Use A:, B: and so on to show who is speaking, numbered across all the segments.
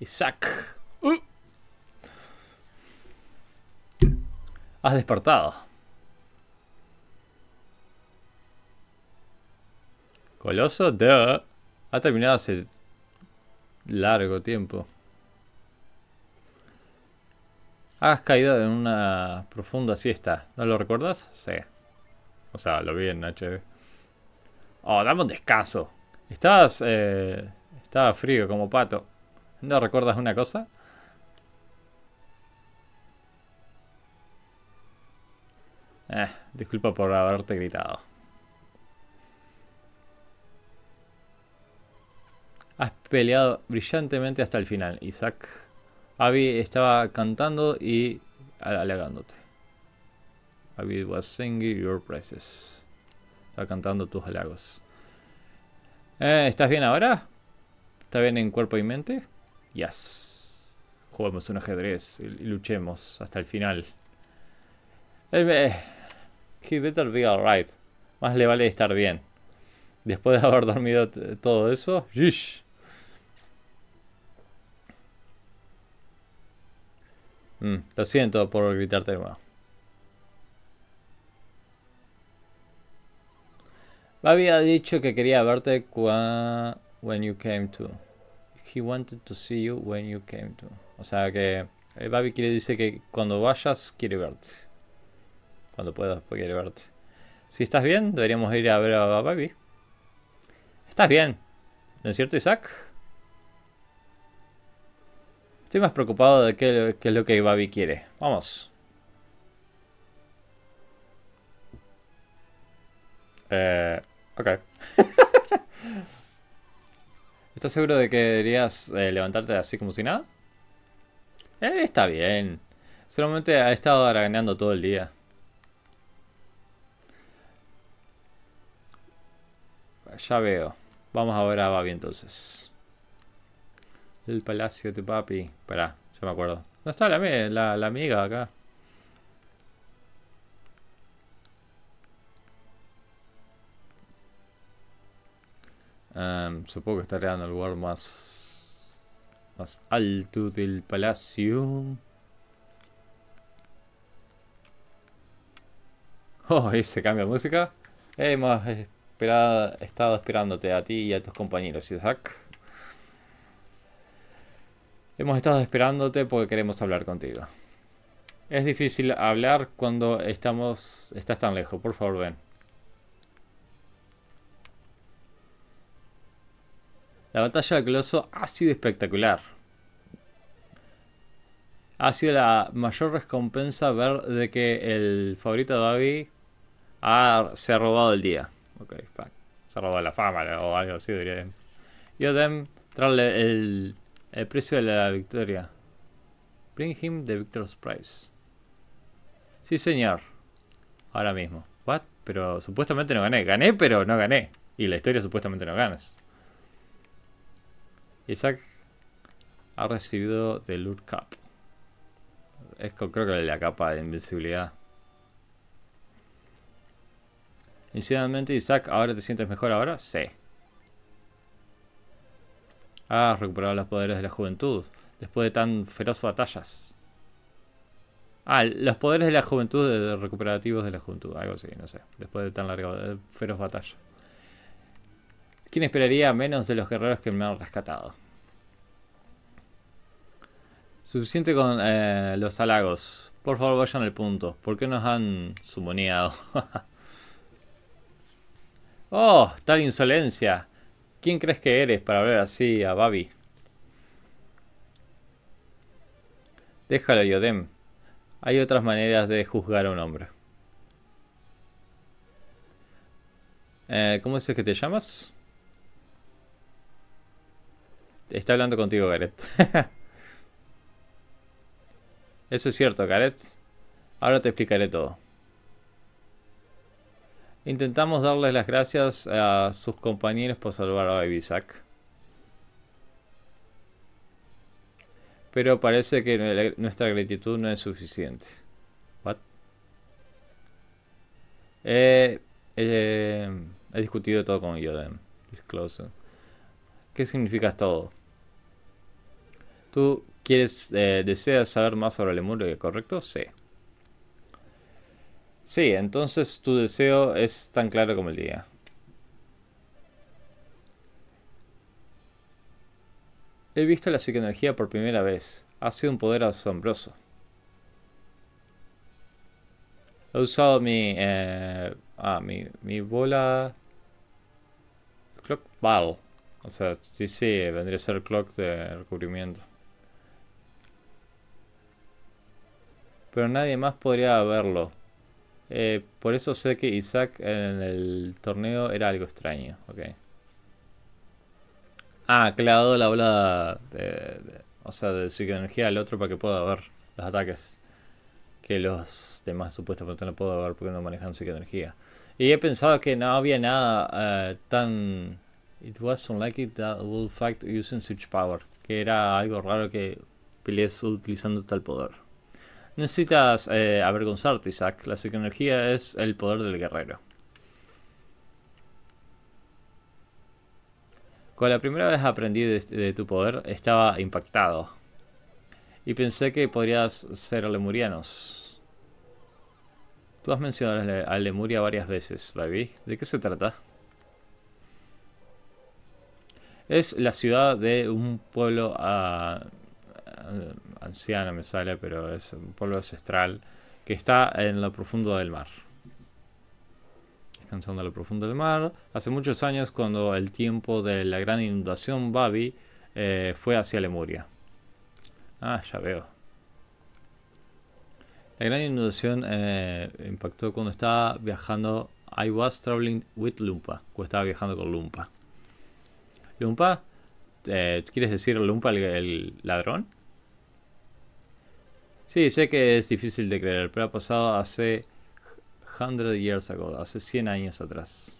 A: Isaac. Uh. Has despertado. Coloso, de Ha terminado hace largo tiempo. Has caído en una profunda siesta. ¿No lo recuerdas? Sí. O sea, lo vi en HB. Oh, dame un descanso. Estabas... Eh, estaba frío como pato. ¿No recuerdas una cosa? Eh, disculpa por haberte gritado. Has peleado brillantemente hasta el final, Isaac. Abby estaba cantando y halagándote. Abby was singing your praises. Estaba cantando tus halagos. Eh, ¿Estás bien ahora? ¿Estás bien en cuerpo y mente? Yes. Juguemos un ajedrez y luchemos hasta el final. He eh, better be alright. Más le vale estar bien. Después de haber dormido todo eso. Mm, lo siento por gritarte de Me había dicho que quería verte cuando... When you came to. He wanted to see you when you came to. O sea que el Babi quiere dice que cuando vayas quiere verte. Cuando puedas pues quiere verte. Si estás bien, deberíamos ir a ver a Babi. Estás bien. ¿No es cierto, Isaac? Estoy más preocupado de qué, es lo que Babi quiere. Vamos. Eh, ok. ¿Estás seguro de que deberías eh, levantarte así como si nada? Eh, está bien. Solamente ha estado arañando todo el día. Ya veo. Vamos a ver a Babi entonces. El palacio de papi. Pará, ya me acuerdo. No está la, la amiga acá. Em, supongo que estaré en el lugar más, más alto del palacio. Oh, ese se cambia música. Hemos eh, esperado, estado esperándote a ti y a tus compañeros, Isaac. Hemos estado esperándote porque queremos hablar contigo. Es difícil hablar cuando estamos estás tan lejos. Por favor, ven. La batalla de Coloso ha sido espectacular. Ha sido la mayor recompensa ver de que el favorito de Abby ha, se ha robado el día. fuck. Se ha robado la fama o algo así, yo Y Odem trae el, el precio de la victoria. Bring him the Victor's Prize. Sí, señor. Ahora mismo. What? Pero supuestamente no gané. Gané, pero no gané. Y la historia supuestamente no ganas. Isaac ha recibido de Lure Cup. Es con, creo que la capa de invisibilidad. Incidentalmente, Isaac, ¿ahora te sientes mejor ahora? Sí. Ah, recuperado los poderes de la juventud después de tan feroz batallas. Ah, los poderes de la juventud, de recuperativos de la juventud, algo así, no sé. Después de tan larga, feroz batalla. ¿Quién esperaría menos de los guerreros que me han rescatado? Suficiente con eh, los halagos. Por favor vayan al punto. ¿Por qué nos han sumoneado? ¡Oh! ¡Tal insolencia! ¿Quién crees que eres para hablar así a Babi? Déjalo, Yodem. Hay otras maneras de juzgar a un hombre. Eh, ¿Cómo dices que te llamas? Está hablando contigo, Gareth. Eso es cierto, Gareth. Ahora te explicaré todo. Intentamos darles las gracias a sus compañeros por salvar a Baby Zack. Pero parece que nuestra gratitud no es suficiente. What? Eh, eh, he discutido todo con Yoden. Disclosure. ¿Qué significa todo? Tú quieres, eh, deseas saber más sobre el Lemuria, ¿correcto? Sí. Sí, entonces tu deseo es tan claro como el día. He visto la psicoenergía por primera vez. Ha sido un poder asombroso. He usado mi, eh, ah, mi, mi bola Clock Battle. O sea, sí, sí, vendría a ser Clock de recubrimiento. pero nadie más podría verlo. Eh, por eso sé que Isaac en el torneo era algo extraño. Okay. Ah, clavado la ola de, o sea, de psicoenergía al otro para que pueda ver los ataques. Que los demás supuestamente no puedo ver porque no manejan psicoenergía. Y he pensado que no había nada eh, tan... It was unlikely that would fact using such power. Que era algo raro que pelees utilizando tal poder. Necesitas eh, avergonzarte, Isaac. La psicoenergía es el poder del guerrero. Cuando la primera vez aprendí de, tu poder, estaba impactado. Y pensé que podrías ser lemurianos. Tú has mencionado a Lemuria varias veces, baby. ¿De qué se trata? Es la ciudad de un pueblo a ah, eh, anciana me sale, pero es un pueblo ancestral que está en lo profundo del mar. Descansando en lo profundo del mar. Hace muchos años, cuando el tiempo de la gran inundación Babi eh, fue hacia Lemuria. Ah, ya veo. La gran inundación eh, impactó cuando estaba viajando. I was traveling with Lumpa. Cuando estaba viajando con Lumpa. Lumpa, ¿quieres decir Lumpa el ladrón? Sí, sé que es difícil de creer, pero ha pasado hace 100 years ago, hace 100 años atrás.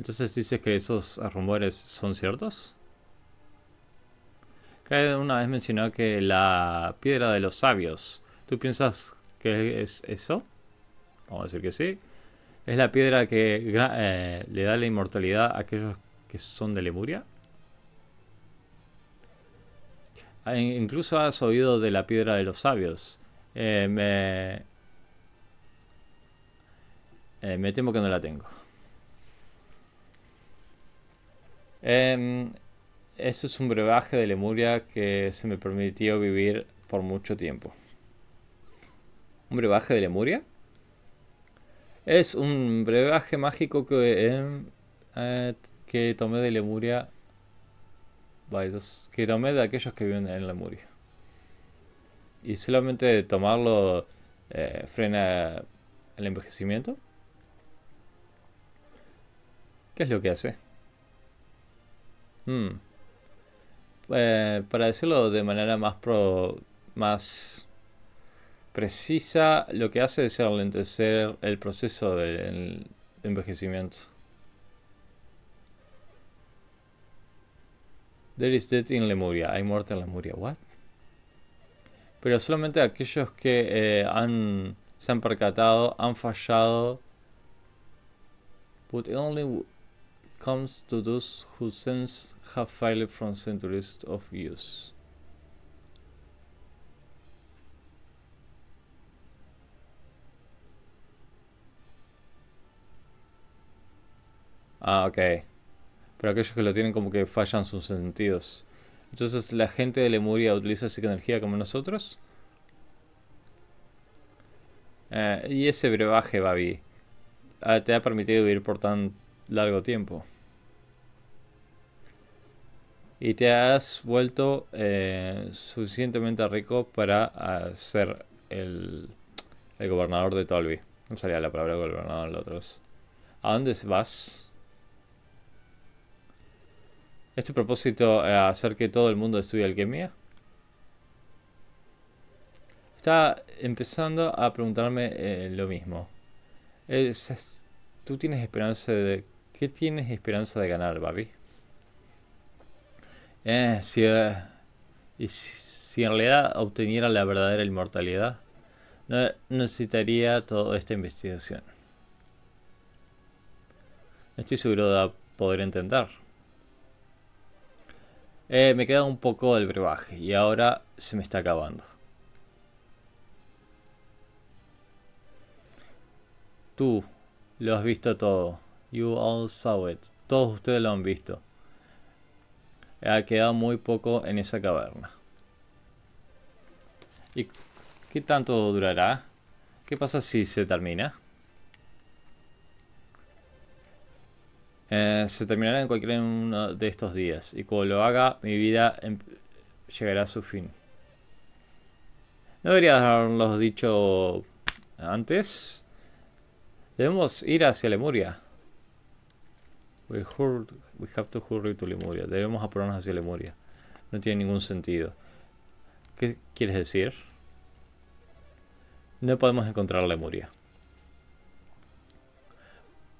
A: Entonces dices que esos rumores son ciertos. Craig una vez mencionó que la piedra de los sabios. ¿Tú piensas que es eso? Vamos a decir que sí. Es la piedra que eh, le da la inmortalidad a aquellos que son de Lemuria. Ah, incluso has oído de la piedra de los sabios. Eh, eh, me, temo que no la tengo. Em, eso es un brebaje de Lemuria que se me permitió vivir por mucho tiempo. ¿Un brebaje de Lemuria? Es un brebaje mágico que, em, eh, que tomé de Lemuria que que me de aquellos que viven en la muria Y solamente tomarlo eh, frena el envejecimiento. ¿Qué es lo que hace? Hmm. Eh, para decirlo de manera más pro, más precisa, lo que hace es alentecer el proceso del envejecimiento. There is death in Lemuria. Hay muerte en Lemuria. What? Pero solamente aquellos que eh, han, se han percatado, han fallado. But it only comes to those whose sins have failed from centuries of use. Ah, okay. pero aquellos que lo tienen como que fallan sus sentidos. Entonces, ¿la gente de Lemuria utiliza esa energía como nosotros? Eh, y ese brebaje, Babi, ah, te ha permitido vivir por tan largo tiempo. Y te has vuelto eh, suficientemente rico para ah, ser el, gobernador de Tolby. No salía la palabra gobernador en los otros. ¿A dónde vas? Este propósito es eh, hacer que todo el mundo estudie alquimia. Está empezando a preguntarme eh, lo mismo. Eh, ¿Tú tienes esperanza de... ¿Qué tienes esperanza de ganar, Babi? si, si, en realidad obteniera la verdadera inmortalidad, no necesitaría toda esta investigación. No estoy seguro de poder intentar. Eh, me queda un poco del brebaje y ahora se me está acabando. Tú lo has visto todo. You all saw it. Todos ustedes lo han visto. Ha quedado muy poco en esa caverna. ¿Y qué tanto durará? ¿Qué pasa si se termina? Eh, se terminará en cualquiera uno de estos días. Y cuando lo haga, mi vida em, llegará a su fin. No debería haberlo dicho antes. Debemos ir hacia Lemuria. We, we have to hurry to Lemuria. Debemos apurarnos hacia Lemuria. No tiene ningún sentido. ¿Qué quieres decir? No podemos encontrar Lemuria.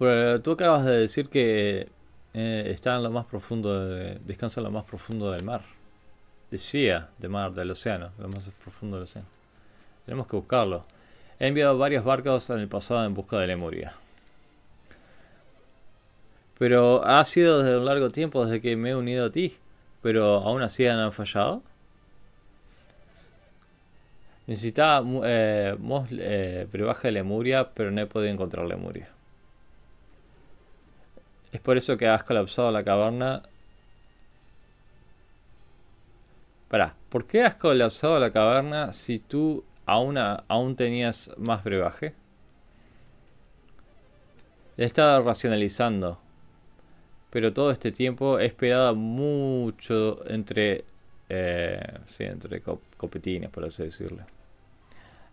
A: Pero tú acabas de decir que eh, está en lo más profundo, descansa en lo más profundo del mar. Decía, de mar, del océano, lo más profundo del océano. Tenemos que buscarlo. He enviado varios barcos en el pasado en busca de Lemuria. Pero ha sido desde un largo tiempo desde que me he unido a ti. Pero aún así han fallado. Necesitaba eh, eh de Lemuria, pero no he podido encontrar Lemuria. Es por eso que has colapsado la caverna. Pará, ¿por qué has colapsado la caverna si tú aún, aún tenías más brebaje? Le estaba racionalizando. Pero todo este tiempo he esperado mucho entre. Eh, sí, entre copetines, por así decirlo.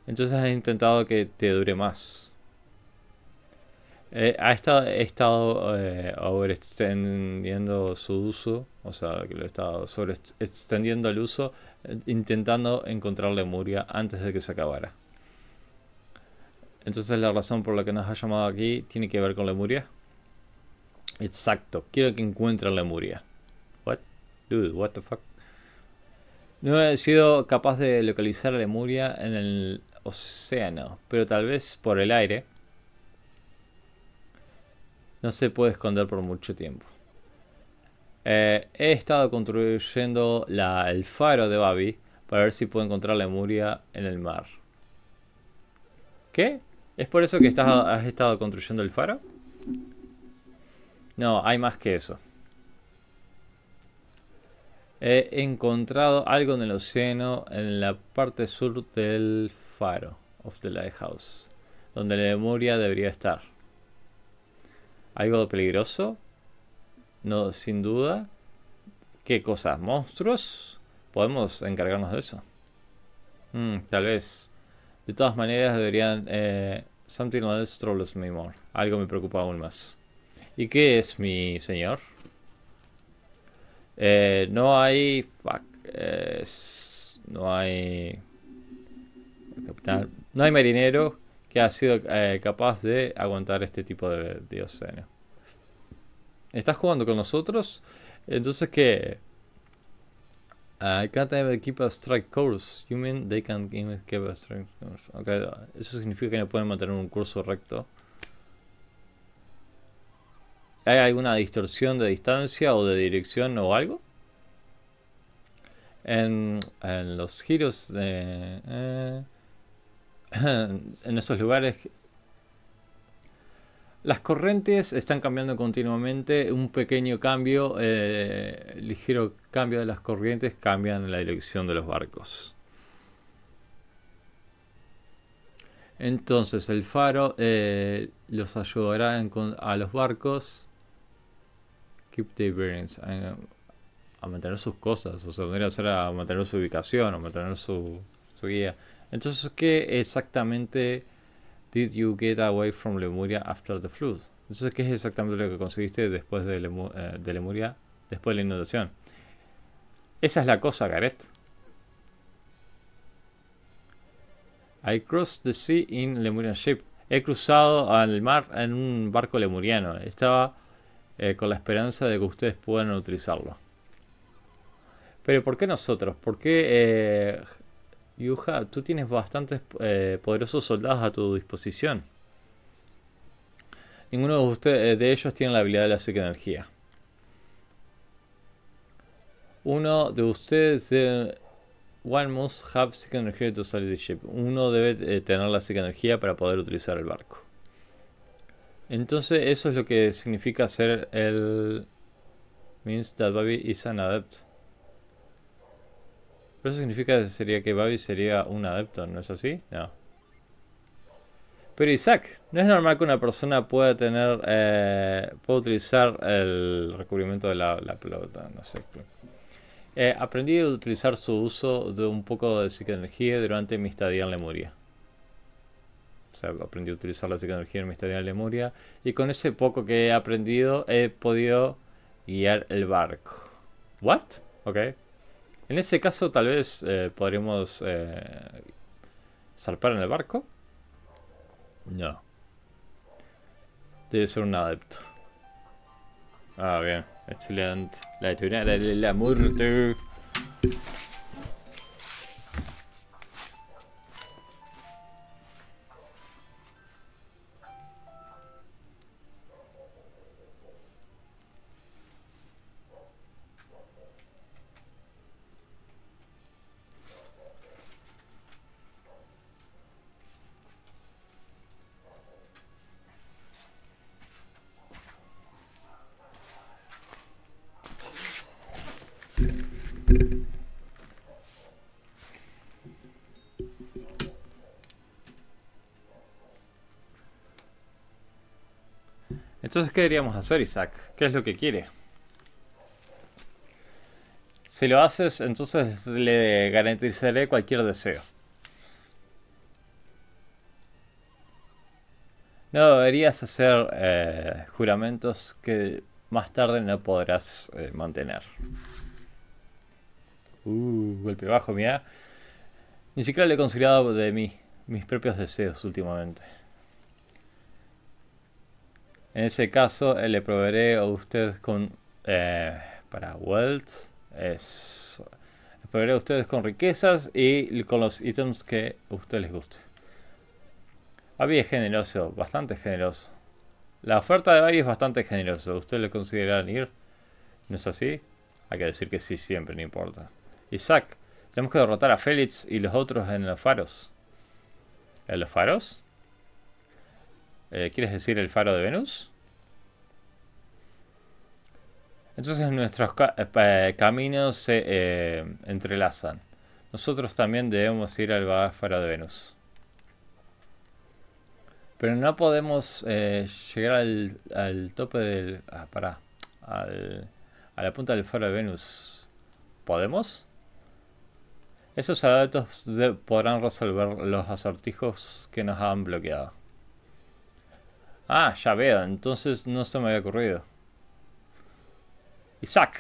A: Entonces he intentado que te dure más. Eh, ha estado, he estado eh, overextendiendo su uso, o sea, que lo he estado extendiendo el uso, eh, intentando encontrar Lemuria antes de que se acabara. Entonces la razón por la que nos ha llamado aquí tiene que ver con Lemuria. Exacto, quiero que encuentre Lemuria. What? Dude, what the fuck? No he sido capaz de localizar Lemuria en el océano, pero tal vez por el aire no se puede esconder por mucho tiempo. Eh, he estado construyendo la, el faro de Babi para ver si puedo encontrar la muria en el mar. ¿Qué? ¿Es por eso que estás, has estado construyendo el faro? No, hay más que eso. He encontrado algo en el océano en la parte sur del faro, of the lighthouse, donde la muria debería estar. ¿Algo peligroso? No, sin duda. ¿Qué cosas? ¿Monstruos? Podemos encargarnos de eso. Hmm, tal vez. De todas maneras deberían... Eh, something else troubles me more. Algo me preocupa aún más. ¿Y qué es mi señor? Eh, no hay... Fuck. no hay... capitán, No hay marinero ha sido eh, capaz de aguantar este tipo de dioseno. ¿Estás jugando con nosotros? Entonces, ¿qué? Ah, I can't keep a strike course. You mean they can't keep a strike course. Eso significa que no pueden mantener un curso recto. ¿Hay alguna distorsión de distancia o de dirección o algo? En, los giros de... Eh, en esos lugares las corrientes están cambiando continuamente, un pequeño cambio, eh, ligero cambio de las corrientes cambian la dirección de los barcos. Entonces el faro eh, los ayudará a los barcos eh, a, mantener sus cosas, o sea, podría ser a mantener su ubicación, o mantener su guía. Entonces, ¿qué exactamente did you get away from Lemuria after the flood? Entonces, ¿qué es exactamente lo que conseguiste después de, eh, de Lemuria, después de la inundación? Esa es la cosa, Gareth. I crossed the sea in Lemurian ship. He cruzado al mar en un barco lemuriano. Estaba eh, con la esperanza de que ustedes puedan utilizarlo. Pero ¿por qué nosotros? ¿Por qué eh, Yuha, tú tienes bastantes eh, poderosos soldados a tu disposición. Ninguno de, ustedes, eh, de ellos tiene la habilidad de la energía Uno de ustedes... one Uno debe eh, tener la energía para poder utilizar el barco. Entonces eso es lo que significa ser el... Means that Baby is an adept. Pero eso significa sería que Babi sería un adepto, ¿no es así? No. Pero Isaac, ¿no es normal que una persona pueda tener, eh, pueda utilizar el recubrimiento de la, pelota? No sé. Eh, aprendí a utilizar su uso de un poco de psicoenergía durante mi estadía en Lemuria. O sea, aprendí a utilizar la psicoenergía en mi estadía en Lemuria. Y con ese poco que he aprendido, he podido guiar el barco. ¿What? Ok. En ese caso tal vez eh, podríamos eh, zarpar en el barco. No. Debe ser un adepto. Ah, bien. Excelente. La de de la muerte. Entonces, ¿qué deberíamos hacer, Isaac? ¿Qué es lo que quiere? Si lo haces, entonces le garantizaré cualquier deseo. No deberías hacer eh, juramentos que más tarde no podrás eh, mantener. Uh, golpe bajo, mira. Ni siquiera le he considerado de mí mis propios deseos últimamente. En ese caso, eh, le proveeré a ustedes con... Eh, para Wealth. Es, le proveeré a ustedes con riquezas y con los ítems que a ustedes les guste. Abby es generoso, bastante generoso. La oferta de Abby es bastante generosa. ¿Ustedes le consideran ir? ¿No es así? Hay que decir que sí siempre, no importa. Isaac, tenemos que derrotar a Félix y los otros en los faros. ¿En los faros? Eh, ¿Quieres decir el faro de Venus? Entonces nuestros eh, eh, caminos se entrelazan. Nosotros también debemos ir al faro de Venus. Pero no podemos llegar al, al, tope del... Ah, pará. a la punta del faro de Venus. ¿Podemos? Esos adeptos podrán resolver los acertijos que nos han bloqueado. Ah, ya veo, entonces no se me había ocurrido. Isaac,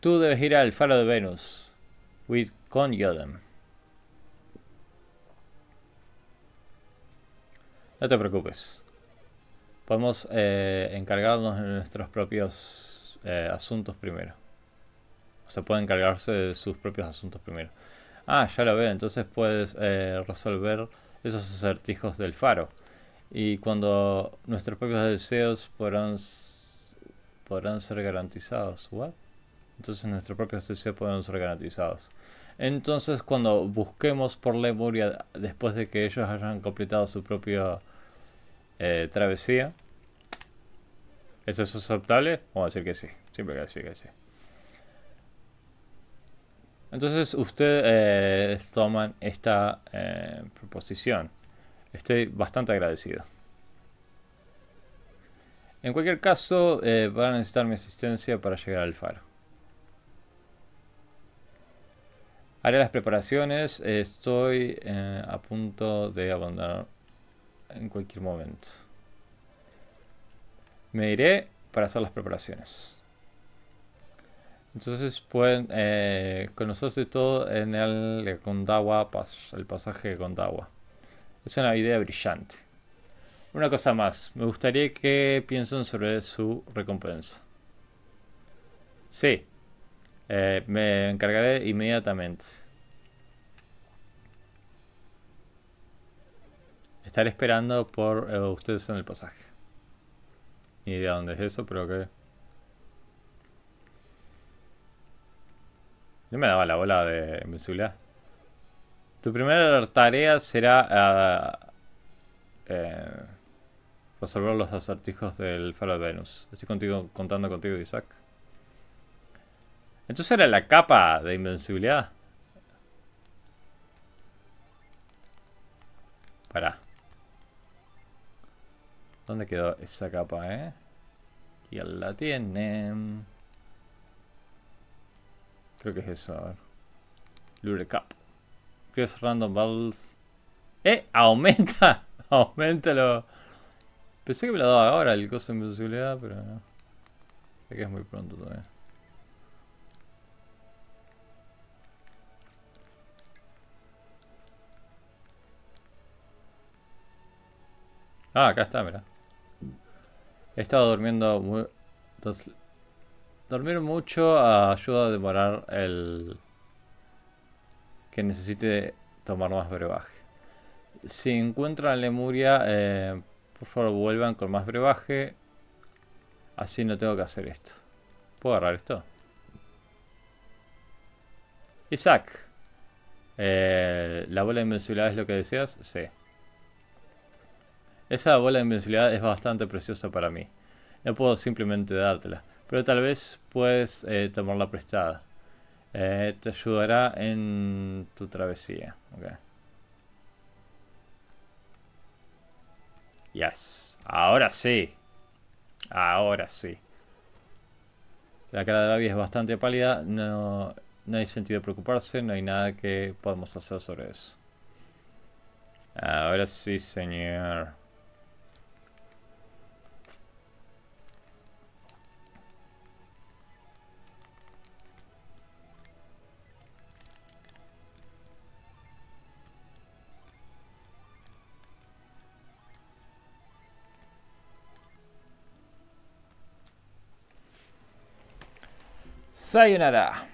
A: tú debes ir al faro de Venus with, con Yodem. No te preocupes. Podemos eh, encargarnos de nuestros propios eh, asuntos primero. O sea, pueden encargarse de sus propios asuntos primero. Ah, ya lo veo. Entonces puedes eh, resolver esos acertijos del faro y cuando nuestros propios deseos podrán, podrán ser garantizados. ¿What? Entonces nuestros propios deseos podrán ser garantizados. Entonces cuando busquemos por la después de que ellos hayan completado su propia eh, travesía, ¿eso es aceptable? Vamos a decir que sí, siempre que decir que sí. Entonces ustedes eh, toman esta eh, proposición. Estoy bastante agradecido. En cualquier caso, eh, van a necesitar mi asistencia para llegar al faro. Haré las preparaciones. Estoy eh, a punto de abandonar en cualquier momento. Me iré para hacer las preparaciones. Entonces pueden eh, conocerse todo en el Gondawa, el pasaje de Gondawa. Es una idea brillante. Una cosa más, me gustaría que piensen sobre su recompensa. Sí, eh, me encargaré inmediatamente. Estaré esperando por eh, ustedes en el pasaje. Ni idea dónde es eso, pero qué No me daba la bola de invisibilidad. Tu primera tarea será ah, eh, resolver los acertijos del faro de Venus. Estoy contigo, contando contigo, Isaac. Entonces era la capa de invencibilidad. Pará. ¿Dónde quedó esa capa, eh? la tiene? Creo que es eso, a Lure es random battles. ¡Eh! ¡Aumenta! lo. Pensé que me lo daba ahora el coso de invisibilidad, pero no. Sé que es muy pronto todavía. Ah, acá está, mira. He estado durmiendo muy... Dormir mucho ayuda a demorar el que necesite tomar más brebaje. Si encuentran Lemuria, eh, por favor vuelvan con más brebaje. Así no tengo que hacer esto. ¿Puedo agarrar esto? Isaac. Eh, ¿La bola de invencibilidad es lo que deseas? Sí. Esa bola de invencibilidad es bastante preciosa para mí. No puedo simplemente dártela. Pero tal vez puedes eh, tomarla prestada. Eh, te ayudará en tu travesía. Okay. Yes. Ahora sí. Ahora sí. La cara de Babi es bastante pálida. No, no hay sentido preocuparse. No hay nada que podamos hacer sobre eso. Ahora sí, señor. さよなら。